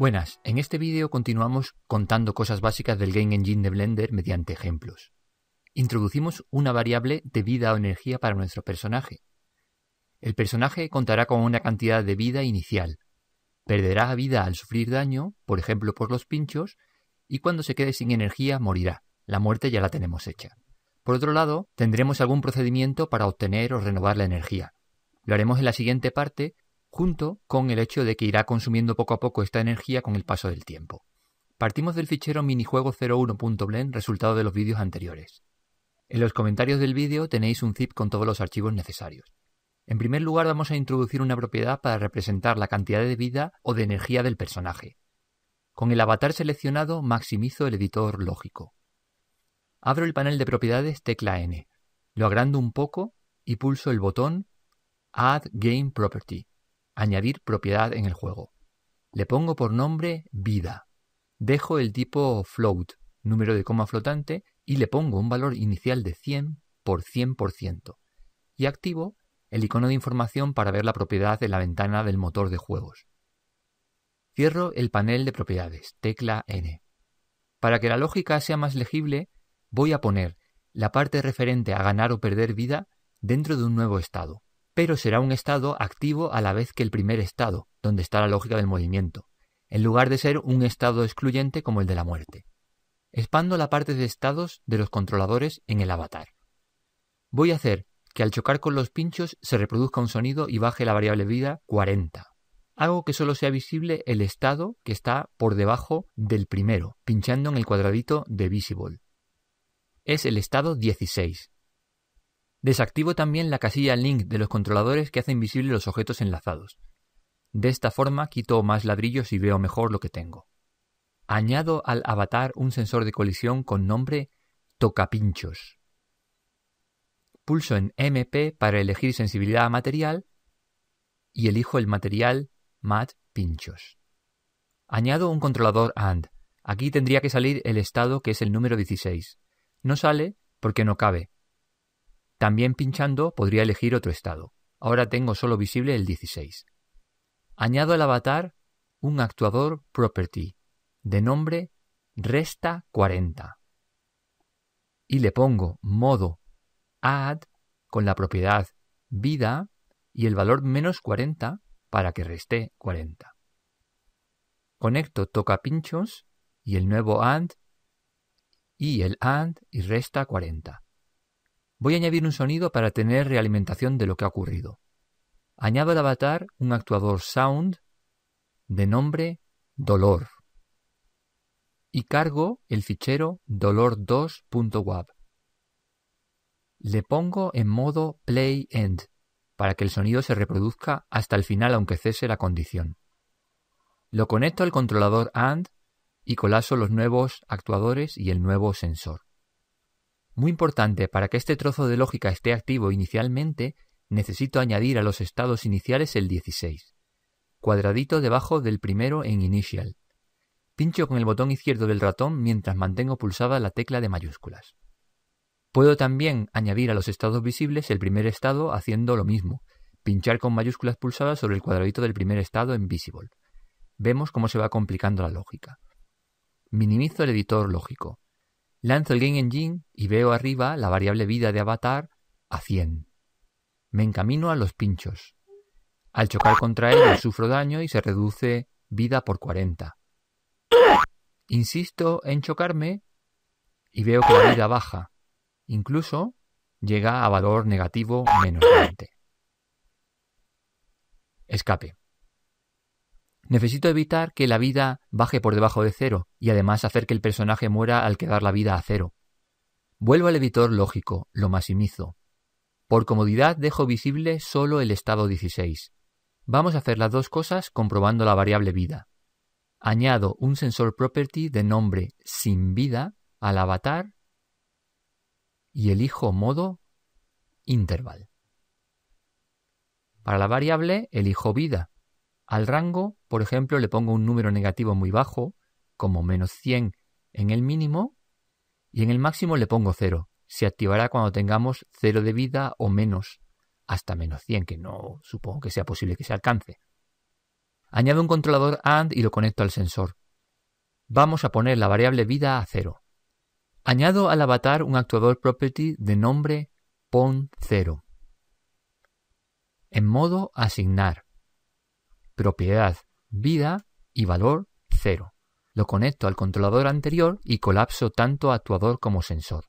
Buenas, en este vídeo continuamos contando cosas básicas del Game Engine de Blender mediante ejemplos. Introducimos una variable de vida o energía para nuestro personaje. El personaje contará con una cantidad de vida inicial. Perderá vida al sufrir daño, por ejemplo por los pinchos, y cuando se quede sin energía morirá. La muerte ya la tenemos hecha. Por otro lado, tendremos algún procedimiento para obtener o renovar la energía. Lo haremos en la siguiente parte junto con el hecho de que irá consumiendo poco a poco esta energía con el paso del tiempo. Partimos del fichero minijuego01.blend resultado de los vídeos anteriores. En los comentarios del vídeo tenéis un zip con todos los archivos necesarios. En primer lugar vamos a introducir una propiedad para representar la cantidad de vida o de energía del personaje. Con el avatar seleccionado maximizo el editor lógico. Abro el panel de propiedades tecla N, lo agrando un poco y pulso el botón Add Game Property añadir propiedad en el juego. Le pongo por nombre vida. Dejo el tipo float, número de coma flotante, y le pongo un valor inicial de 100 por 100%. Y activo el icono de información para ver la propiedad en la ventana del motor de juegos. Cierro el panel de propiedades, tecla N. Para que la lógica sea más legible, voy a poner la parte referente a ganar o perder vida dentro de un nuevo estado pero será un estado activo a la vez que el primer estado, donde está la lógica del movimiento, en lugar de ser un estado excluyente como el de la muerte. Expando la parte de estados de los controladores en el avatar. Voy a hacer que al chocar con los pinchos se reproduzca un sonido y baje la variable vida 40. Hago que solo sea visible el estado que está por debajo del primero, pinchando en el cuadradito de Visible. Es el estado 16, Desactivo también la casilla link de los controladores que hace invisible los objetos enlazados. De esta forma quito más ladrillos y veo mejor lo que tengo. Añado al avatar un sensor de colisión con nombre tocapinchos. Pulso en MP para elegir sensibilidad a material y elijo el material Mat Pinchos. Añado un controlador AND. Aquí tendría que salir el estado que es el número 16. No sale porque no cabe, también pinchando podría elegir otro estado. Ahora tengo solo visible el 16. Añado al avatar un actuador property de nombre resta 40 y le pongo modo add con la propiedad vida y el valor menos 40 para que reste 40. Conecto toca pinchos y el nuevo AND y el AND y resta 40. Voy a añadir un sonido para tener realimentación de lo que ha ocurrido. Añado al avatar un actuador sound de nombre dolor y cargo el fichero dolor 2wav Le pongo en modo play end para que el sonido se reproduzca hasta el final aunque cese la condición. Lo conecto al controlador AND y colaso los nuevos actuadores y el nuevo sensor. Muy importante, para que este trozo de lógica esté activo inicialmente, necesito añadir a los estados iniciales el 16. Cuadradito debajo del primero en Initial. Pincho con el botón izquierdo del ratón mientras mantengo pulsada la tecla de mayúsculas. Puedo también añadir a los estados visibles el primer estado haciendo lo mismo, pinchar con mayúsculas pulsadas sobre el cuadradito del primer estado en Visible. Vemos cómo se va complicando la lógica. Minimizo el editor lógico. Lanzo el Game Engine y veo arriba la variable vida de avatar a 100. Me encamino a los pinchos. Al chocar contra ellos sufro daño y se reduce vida por 40. Insisto en chocarme y veo que la vida baja. Incluso llega a valor negativo menos 20. Escape. Necesito evitar que la vida baje por debajo de cero y además hacer que el personaje muera al quedar la vida a cero. Vuelvo al editor lógico, lo maximizo. Por comodidad dejo visible solo el estado 16. Vamos a hacer las dos cosas comprobando la variable vida. Añado un sensor property de nombre sin vida al avatar y elijo modo interval. Para la variable elijo vida al rango, por ejemplo, le pongo un número negativo muy bajo, como menos 100 en el mínimo, y en el máximo le pongo 0. Se activará cuando tengamos 0 de vida o menos, hasta menos 100, que no supongo que sea posible que se alcance. Añado un controlador AND y lo conecto al sensor. Vamos a poner la variable vida a 0. Añado al avatar un actuador property de nombre pon 0. En modo asignar propiedad vida y valor cero. Lo conecto al controlador anterior y colapso tanto actuador como sensor.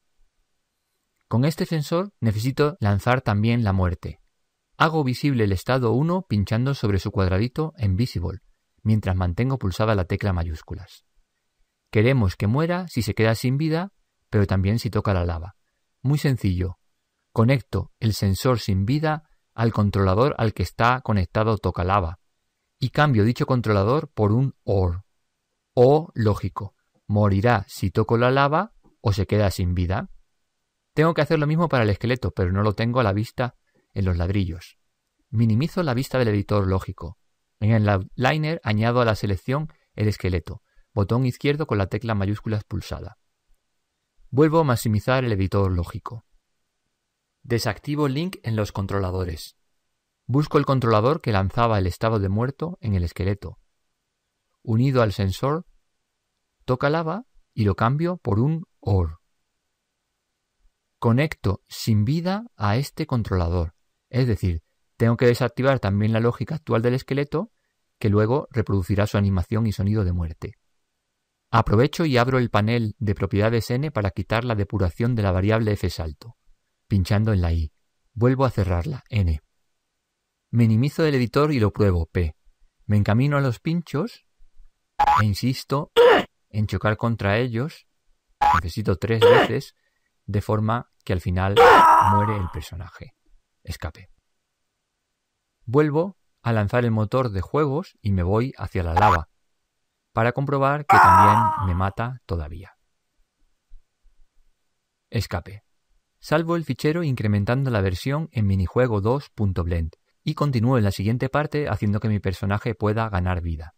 Con este sensor necesito lanzar también la muerte. Hago visible el estado 1 pinchando sobre su cuadradito en Visible, mientras mantengo pulsada la tecla mayúsculas. Queremos que muera si se queda sin vida, pero también si toca la lava. Muy sencillo. Conecto el sensor sin vida al controlador al que está conectado toca lava, y cambio dicho controlador por un OR. O lógico, morirá si toco la lava o se queda sin vida. Tengo que hacer lo mismo para el esqueleto, pero no lo tengo a la vista en los ladrillos. Minimizo la vista del editor lógico. En el Liner añado a la selección el esqueleto, botón izquierdo con la tecla mayúscula pulsada. Vuelvo a maximizar el editor lógico. Desactivo link en los controladores. Busco el controlador que lanzaba el estado de muerto en el esqueleto. Unido al sensor, toca lava y lo cambio por un OR. Conecto sin vida a este controlador. Es decir, tengo que desactivar también la lógica actual del esqueleto que luego reproducirá su animación y sonido de muerte. Aprovecho y abro el panel de propiedades n para quitar la depuración de la variable F salto, pinchando en la i. Vuelvo a cerrarla, n minimizo el editor y lo pruebo, P. Me encamino a los pinchos e insisto en chocar contra ellos. Necesito tres veces, de forma que al final muere el personaje. Escape. Vuelvo a lanzar el motor de juegos y me voy hacia la lava, para comprobar que también me mata todavía. Escape. Salvo el fichero incrementando la versión en minijuego 2.blend y continúo en la siguiente parte haciendo que mi personaje pueda ganar vida.